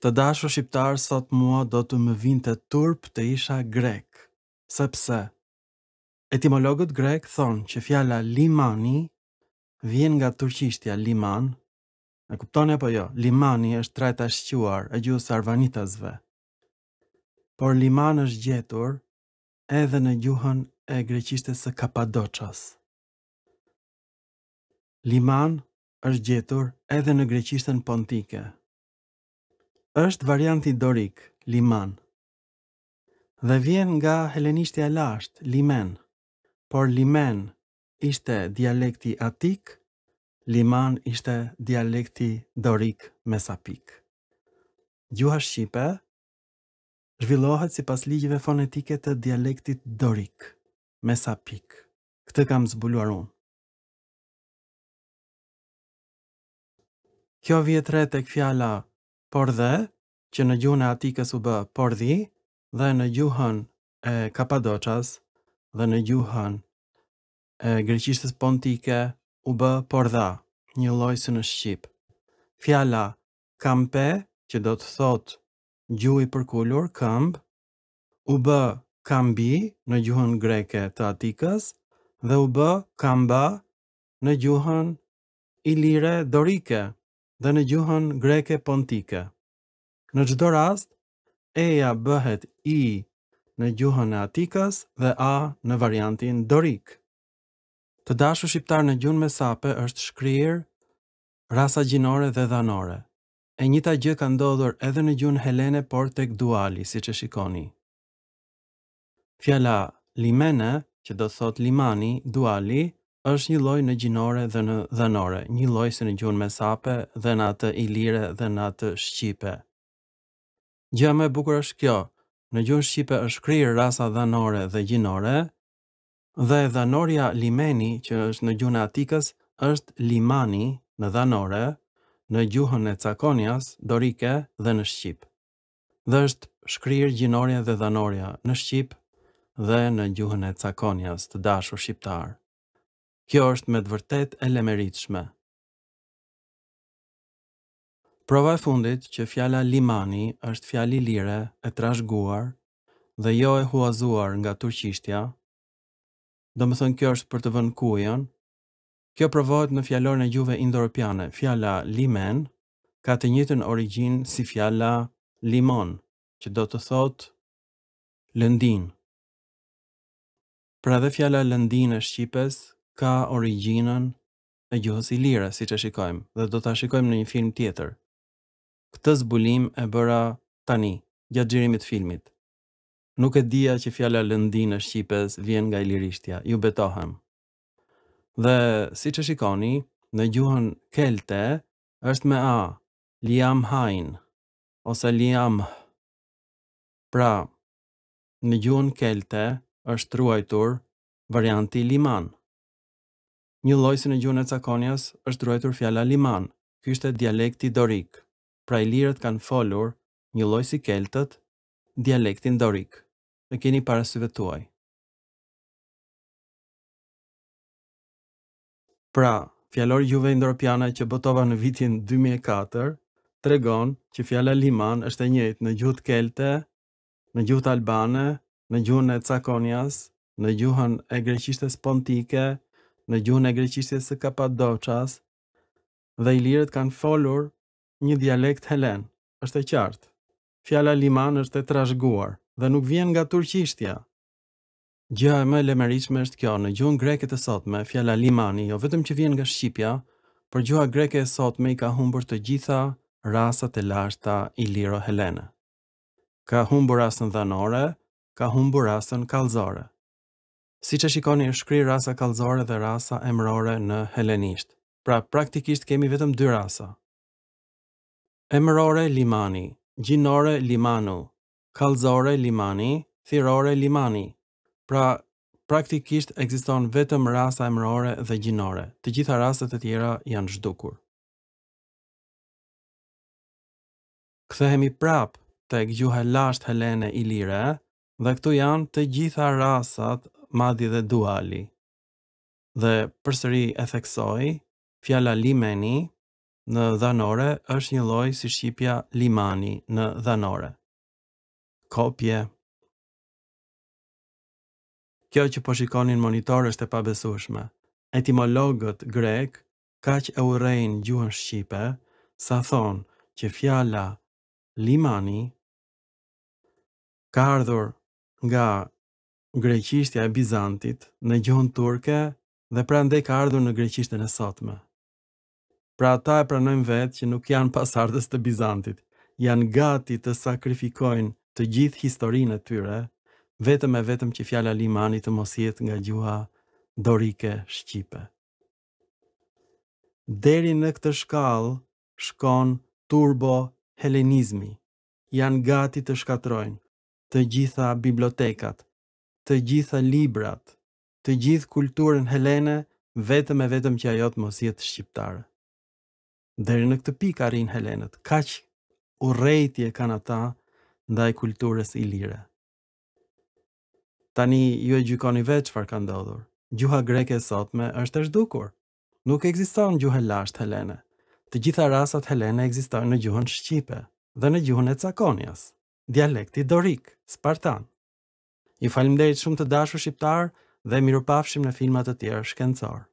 Të dashë shqiptarë sot mua do të më vinte të turp të isha grek, sepse etimologët grek thonë që fjalla limani vjen nga turqishtja liman, e kuptoni po jo, limani është trajta shquar e gjusë arvanitasve, por liman është gjetur edhe në gjuhën e greqishtës së kapadoqas. Liman është gjetur edhe në greqishtën pontike, është varianti dorik, liman. Dhe vjen nga helenishtja lasht, limen. Por limen ishte dialekti atik, liman ishte dialekti dorik mesapik. Gjuha Shqipe zhvillohet si pas ligjive fonetike të dialektit dorik, mesapik. Këtë kam zbuluar unë. Kjo vjetre të këfjala por dhe, që në gjuhën e Atikës u bë por dhi, dhe në gjuhën e Kapadoqas, dhe në gjuhën e Greqishtës Pontike, u bë por dha, një lojësë në Shqip. Fjala kampe, që do të thot gjuhi përkullur, këmb, u bë kambi në gjuhën greke të Atikës, dhe u bë kamba në gjuhën ilire dorike dhe në gjuhën greke pontike. Në gjdo rast, eja bëhet i në gjuhën e atikës dhe a në variantin dorik. Të dashu shqiptar në gjuhën me sape është shkrir, rasa gjinore dhe dhanore. E njëta gjë ka ndodhur edhe në gjuhën helene por tek duali, si që shikoni. Fjala limene, që do thot limani, duali, është një lloj në gjinore dhe në dhanore, një lloj se në gjuhën me sape dhe në atë ilire dhe në atë shqipe. Gjë më e bukur është kjo. Në gjuhën shqipe është krijuar rasa dhanore dhe gjinore, dhe dhanoria limeni që është në gjuhën atikës është limani në dhanore, në gjuhën e Cakonias, dorike dhe në shqip. Dhe është shkrirë gjinoria dhe dhanoria në shqip dhe në gjuhën e Cakonias të dashur shqiptar. Kjo është me të vërtet e lemeritshme. Prova e fundit që fjala limani është fjali lire e trashguar dhe jo e huazuar nga turqishtja, do më thënë kjo është për të vënë kujën, kjo provojt në fjallor në gjuve indoropiane, fjalla limen, ka të njëtën origin si fjalla limon, që do të thotë lëndin. Pra dhe fjala lëndin e Shqipes, ka originën e gjuhës ilire, si që shikojmë, dhe do të shikojmë në një film tjetër. Këtë zbulim e bëra tani, gjatë gjirimit filmit. Nuk e dia që fjalla lëndi në Shqipes vjen nga i lirishtja, ju betohem. Dhe si që shikoni, në gjuhën kelte është me A, Liam Hain, ose Liam H. Pra, në gjuhën kelte është ruajtur varianti Liman. Një lloj si në gjuhën e Cakonias është druetur fjala liman. Ky është dialekti dorik. Pra ilirët kanë folur një lloj si keltët dialektin dorik. Ne keni para syve tuaj. Pra, fjalori juve indoropiana që botova në vitin 2004 të regon që fjala liman është e njëjtë në gjuhët kelte, në gjuhët albane, në gjuhën e cakonjas, në gjuhën e greqishtes pontike, në gjuhën e greqishtje së Kapadocas, dhe i lirët kanë folur një dialekt helen, është e qartë. Fjala liman është e trashguar dhe nuk vjen nga turqishtja. Gjëja më e lemërishme është kjo, në gjuhën greke të sotme, fjala limani jo vetëm që vjen nga Shqipja, por gjuha greke e sotme i ka humbur të gjitha rasat e lashta i liro helene. Ka humbur rasën dhanore, ka humbur rasën kalzore si që shikoni është shkri rasa kalzore dhe rasa emrore në helenisht. Pra praktikisht kemi vetëm dy rasa. Emrore limani, gjinore limanu, kalzore limani, thirore limani. Pra praktikisht ekziston vetëm rasa emrore dhe gjinore. Të gjitha rasat e tjera janë zhdukur. Kthehemi prap tek gjuha lasht helene ilire dhe këtu janë të gjitha rasat madhi dhe duali. Dhe përsëri e theksoj, fjala limeni në dhanore është një loj si shqipja limani në dhanore. Kopje Kjo që po shikonin monitor është e pabesushme. Etimologët grek kaq e urejnë gjuhën shqipe sa thonë që fjala limani ka ardhur nga greqishtja e Bizantit në gjon turke dhe pra ndek ardhur në greqishtën e sotme. Pra ata e pranojnë vetë që nuk janë pasardës të Bizantit, janë gati të sakrifikojnë të gjithë historinë e tyre, vetëm e vetëm që fjala limani të mos jetë nga gjuha dorike shqipe. Deri në këtë shkallë shkon turbo helenizmi. Janë gati të shkatrojnë të gjitha bibliotekat, të gjitha librat, të gjithë kulturën helene vetëm e vetëm që ajo të mos jetë shqiptare. Deri në këtë pikë arrin helenët kaq urrejtje kanë ata ndaj kulturës ilire. Tani ju e gjykoni vetë çfarë ka ndodhur. Gjuha greke e sotme është e shdukur. Nuk ekziston gjuha lashtë helene. Të gjitha rasat helene ekziston në gjuhën shqipe dhe në gjuhën e cakonjas, dialekti dorik, spartan. Ju falimderit shumë të dashur shqiptar dhe miru pafshim në filmat të tjerë shkencor.